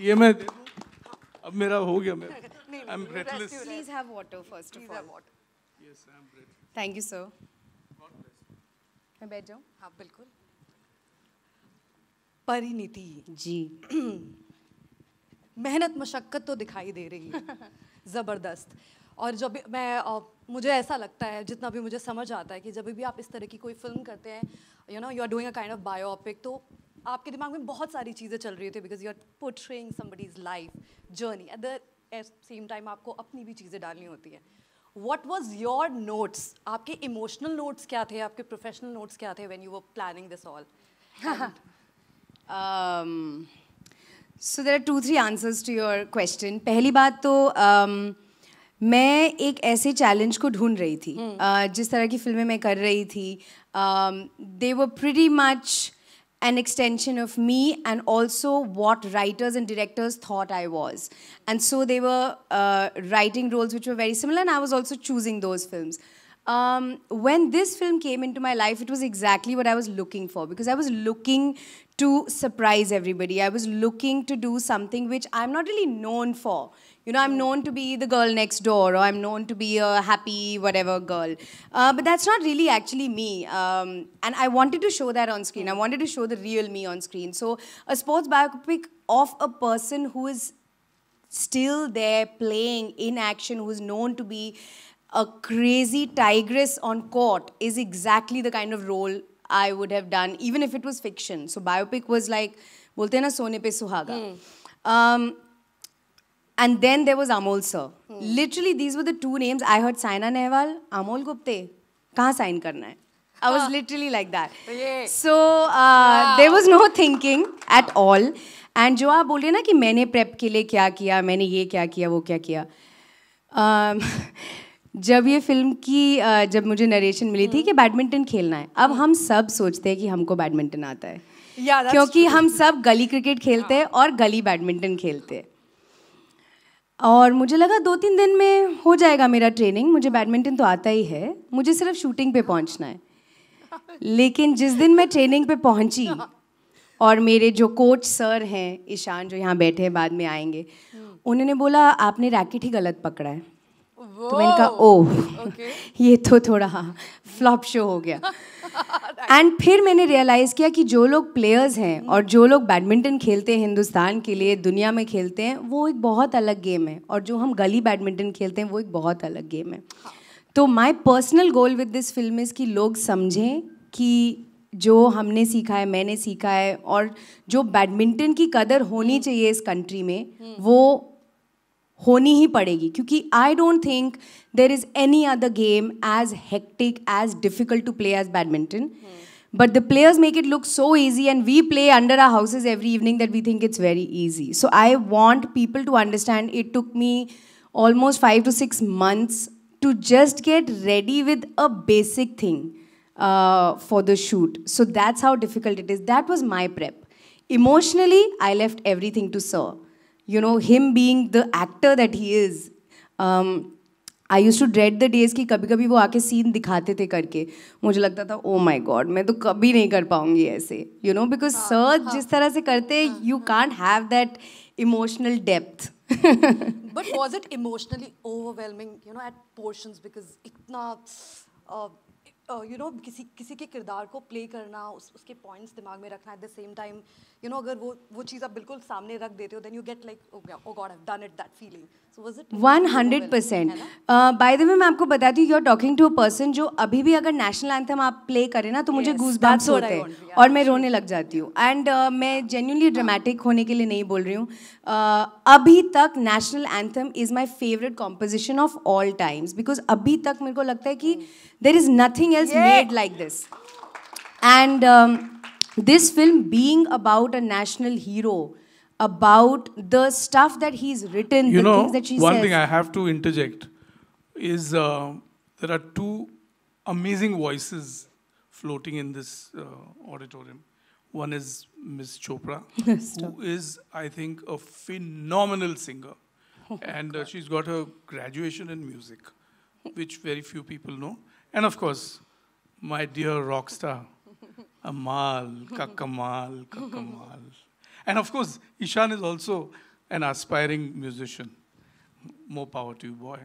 ये मैं अब मेरा हो गया मैं I am breathless please have water first of all yes I am breathless thank you sir मैं बैठ जाऊं हां बिल्कुल परिणति जी मेहनत मशक्क़त तो दिखाई दे रही है ज़बरदस्त और जब मैं आ, मुझे ऐसा लगता है जितना भी मुझे समझ आता है कि जब भी आप इस तरह की कोई फिल्म करते हैं you know you are doing a kind of biopic तो आपके दिमाग में बहुत सारी चीज़ें चल रही होती because you are portraying somebody's life journey at the same time आपको अपनी भी चीज़ें डालनी होती है वॉट वॉज योर नोट्स आपके इमोशनल नोट्स क्या थे आपके प्रोफेशनल नोट्स क्या थे when you were planning this all so there are two three answers to your question पहली बात तो um, मैं एक ऐसे चैलेंज को ढूंढ रही थी hmm. uh, जिस तरह की फिल्में मैं कर रही थी they were pretty much an extension of me and also what writers and directors thought I was. And so they were uh, writing roles which were very similar, and I was also choosing those films. Um, when this film came into my life, it was exactly what I was looking for because I was looking to surprise everybody. I was looking to do something which I'm not really known for you know, I'm known to be the girl next door or I'm known to be a happy whatever girl. Uh, but that's not really actually me. Um, and I wanted to show that on screen. I wanted to show the real me on screen. So a sports biopic of a person who is still there playing in action, who's known to be a crazy tigress on court is exactly the kind of role I would have done, even if it was fiction. So biopic was like, bolte na sone pe suhaga. Mm. Um, And then there was Amol sir. Hmm. Literally, these were the two names. I heard Saina Nehwal, Amol Gupte. kahan sign karna hai I was literally like that. So uh, wow. there was no thinking at all. And jo aap बोल रहे ना कि मैंने prep के लिए क्या किया मैंने ये क्या किया वो क्या किया um, जब ये फिल्म की जब मुझे नरेशन मिली थी कि बैडमिंटन खेलना है अब हम सब सोचते हैं कि हमको बैडमिंटन आता है yeah, क्योंकि true. हम सब गली क्रिकेट खेलते हैं yeah. और गली बैडमिंटन खेलते हैं और मुझे लगा दो तीन दिन में हो जाएगा मेरा ट्रेनिंग मुझे बैडमिंटन तो आता ही है मुझे सिर्फ शूटिंग पे पहुंचना है लेकिन जिस दिन मैं ट्रेनिंग पे पहुंची और मेरे जो कोच सर हैं ईशान जो यहाँ बैठे हैं बाद में आएंगे हम्म। उन्होंने बोला आपने रैकेट ही गलत पकड़ा है तो मैंने कहा ओह ये तो थोड़ा फ्लॉप शो हो गया एंड फिर मैंने रियलाइज़ किया कि जो लोग प्लेयर्स हैं और जो लोग बैडमिंटन खेलते हैं हिंदुस्तान के लिए दुनिया में खेलते हैं वो एक बहुत अलग गेम है और जो हम गली बैडमिंटन खेलते हैं वो एक बहुत अलग गेम है तो my personal goal with this film is कि लोग समझें कि जो हमने सीखा है मैंने सीखा है और जो बैडमिंटन की कदर होनी चाहिए इस कंट्री में वो होनी ही पड़ेगी क्योंकि I don't think there is any other game as hectic as difficult to play as badminton but the players make it look so easy and we play under our houses every evening that we think it's very easy so I want people to understand it took me almost five to six months to just get ready with a basic thing for the shoot so that's how difficult it is that was my prep emotionally I left everything to serve you know him being the actor that he is I used to dread the days कि कभी कभी वो आके scene दिखाते थे करके मुझे लगता था ओ माई गॉड मैं तो कभी नहीं कर पाऊंगी ऐसे यू नो बिकॉज सर जिस तरह से करते you can't have that emotional depth but was it emotionally overwhelming इतना uh, यू नो किसी किसी के किरदार को प्ले करना उस, उसके पॉइंट्स दिमाग में रखना at the same time you know अगर वो वो चीज़ आप बिल्कुल सामने रख देते हो then you get like oh God I done it that feeling one hundred percent by the way मैं आपको बताती हूँ you are talking to a person जो अभी भी अगर नेशनल एंथम आप प्ले करें ना तो मुझे गूज बात होते हैं और मैं रोने लग जाती हूँ एंड uh, मैं जेन्यूनली ड्रामेटिक हाँ। होने के लिए नहीं बोल रही हूँ uh, अभी तक national anthem is my favourite composition of all times because अभी तक मेरे को लगता है कि there is nothing else made like this and this film being about a national hero about the stuff that he's written, you the know, things that she one says. thing I have to interject is uh, there are two amazing voices floating in this uh, auditorium. One is Miss Chopra, who is, I think, a phenomenal singer. Oh and uh, she's got her graduation in music, which very few people know. And of course, my dear rock star, Amal, Kakamal, Kakamal. And of course, Ishan is also an aspiring musician. More power to you, boy.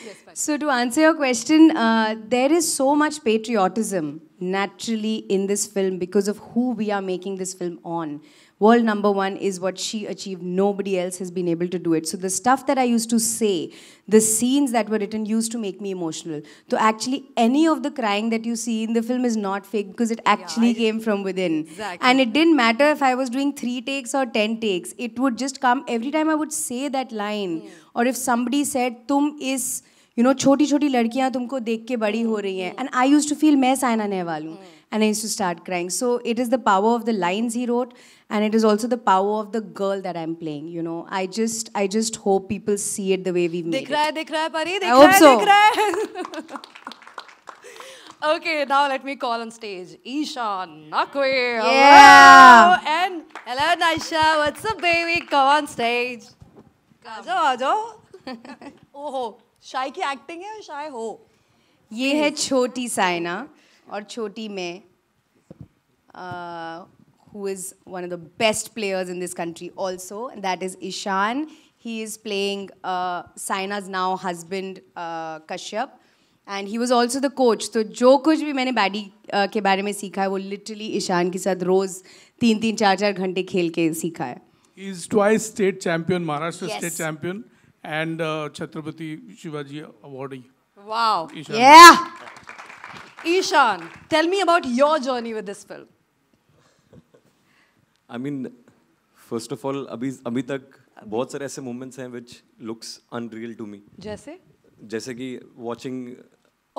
so, to answer your question, uh, there is so much patriotism naturally in this film because of who we are making this film on. World number one is what she achieved. Nobody else has been able to do it. So the stuff that I used to say, the scenes that were written used to make me emotional. So actually, any of the crying that you see in the film is not fake because it actually yeah, came from within. Exactly. And it didn't matter if I was doing three takes or ten takes. It would just come every time I would say that line. Yeah. Or if somebody said, Tum is you know छोटी छोटी लड़कियां तुमको देख के बड़ी हो रही हैं and I used to feel मैं साइना नेहवाल हूँ and I used to start crying so it is the power of the lines he wrote and it is also the power of the girl that I am playing you know I just I just hope people see it the way we दिख रहा है दिख रहा है परी दिख रहा है दिख रहा है Okay, now let me call on stage Ishan Nakwe. Yeah. Hello. And hello, Naisha. What's up, baby? Come on stage. Come. Ajo, ajo. oh, शाय की एक्टिंग है और शाय हो ये है छोटी साइना और छोटी में who is one of the best players in this country also, and that is Ishan. He is playing uh, Saina's now husband, uh, Kashyap. And he was also the coach. So जो कुछ भी मैंने baddie uh, के बारे में सीखा है वो literally ईशान के साथ रोज़ तीन तीन चार चार घंटे खेल के सीखा है He is twice state champion, Maharashtra yes. state champion. and uh, Chhatrapati Shivaji awardee. Wow. Ishan. Yeah. Ishan, tell me about your journey with this film. I mean, first of all, अभी अभी तक बहुत सारे ऐसे moments हैं which looks unreal to me. जैसे? जैसे कि watching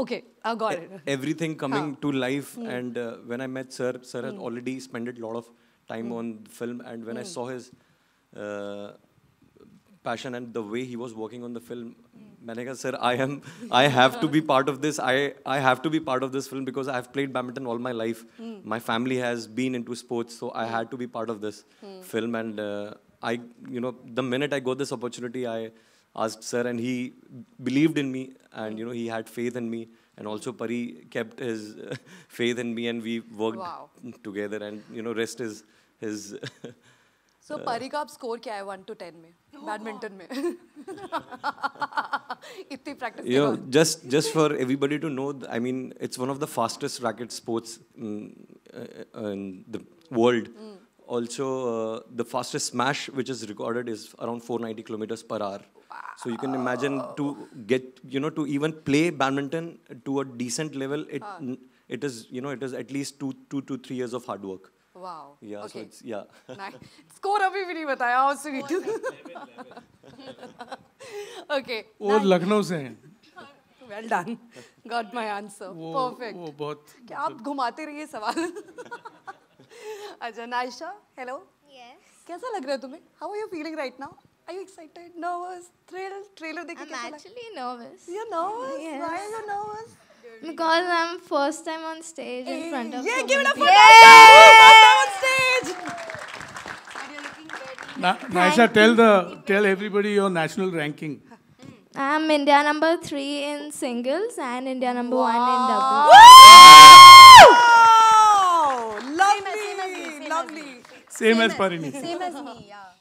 Okay, I got it. Everything coming to life, hmm. and uh, when I met Sir, Sir mm. had hmm. already spent a lot of time mm. on film, and when I hmm. saw his uh, passion and the way he was working on the film. Manega sir, I am, I have to be part of this. I, I have to be part of this film because I've played badminton all my life. Mm. My family has been into sports, so I had to be part of this mm. film. And uh, I, you know, the minute I got this opportunity, I asked sir, and he believed in me, and you know, he had faith in me. And also, Pari kept his faith in me, and we worked wow. together. And you know, rest is his. सो पारी का आप score क्या है one to ten में badminton में इतनी practice you just just for everybody to know I mean it's one of the fastest racket sports in the world also the fastest smash which is recorded is around four ninety kilometres per hour so you can imagine to get you know to even play badminton to a decent level it it is you know it is at least to to two three years of hard work Wow. Yeah. Okay. So it's, yeah. nice. Score अभी भी नहीं बताया. How sweet. okay. वो लखनऊ से हैं. Well done. Got my answer. वो, Perfect. वो बहुत. क्या आप घुमाते रहिए सवाल. अच्छा नाइशा. Hello. Yes. कैसा लग रहा है तुम्हें? How are you feeling right now? Are you excited? Nervous? Thrilled? Trailer देख के कैसा लगा? I'm actually nervous. You're nervous? Yes. Why are you nervous? Because I'm first time on stage in front of. Yeah, give it up for yeah. stage. Na Naisha, tell the tell everybody your national ranking. I'm India number three in singles and India number wow. one in doubles. Wow! Lovely, same as, same as, same lovely. Same, same as, as Parini. Same as me, yeah.